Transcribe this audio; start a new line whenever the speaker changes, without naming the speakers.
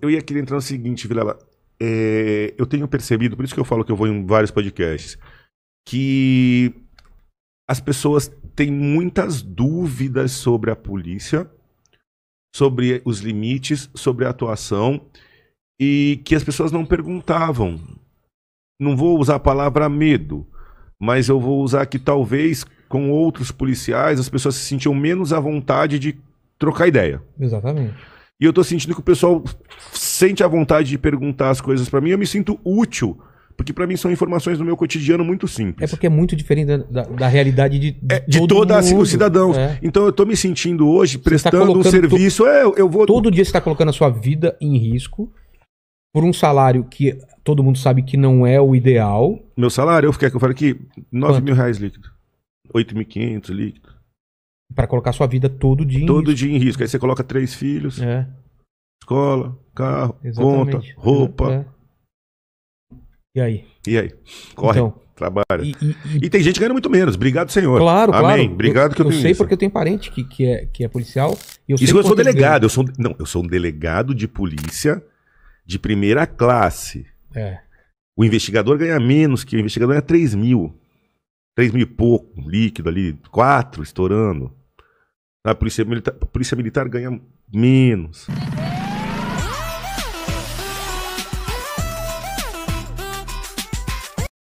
Eu ia querer entrar no seguinte, Vilela. É, eu tenho percebido, por isso que eu falo que eu vou em vários podcasts, que as pessoas têm muitas dúvidas sobre a polícia, sobre os limites, sobre a atuação, e que as pessoas não perguntavam. Não vou usar a palavra medo, mas eu vou usar que talvez com outros policiais as pessoas se sentiam menos à vontade de trocar ideia. Exatamente. E eu tô sentindo que o pessoal sente a vontade de perguntar as coisas para mim. Eu me sinto útil. Porque para mim são informações do meu cotidiano muito simples.
É porque é muito diferente da, da, da realidade de, de, é, de toda mundo. a cidadãos. É.
Então eu tô me sentindo hoje tá prestando um serviço.
To... É, eu vou... Todo dia você está colocando a sua vida em risco por um salário que todo mundo sabe que não é o ideal. Meu salário, eu, quero, eu falo aqui, 9 Quanto? mil reais líquido.
8.500 líquido
para colocar sua vida todo dia
todo em dia em risco. Aí você coloca três filhos,
é. escola, carro, Exatamente. conta, roupa. É. E aí?
E aí? Corre. Então, trabalha. E, e, e... e, tem gente ganhando muito menos. Obrigado, senhor. Claro, Amém. claro. Obrigado eu, que eu, eu tenho sei isso.
porque eu tenho parente que, que, é, que é policial. E eu isso eu sou delegado.
Eu sou, não, eu sou um delegado de polícia de primeira classe. É. O investigador ganha menos que o investigador ganha 3 mil. 3 mil e pouco, líquido ali, 4 estourando. A polícia militar, a polícia militar ganha menos.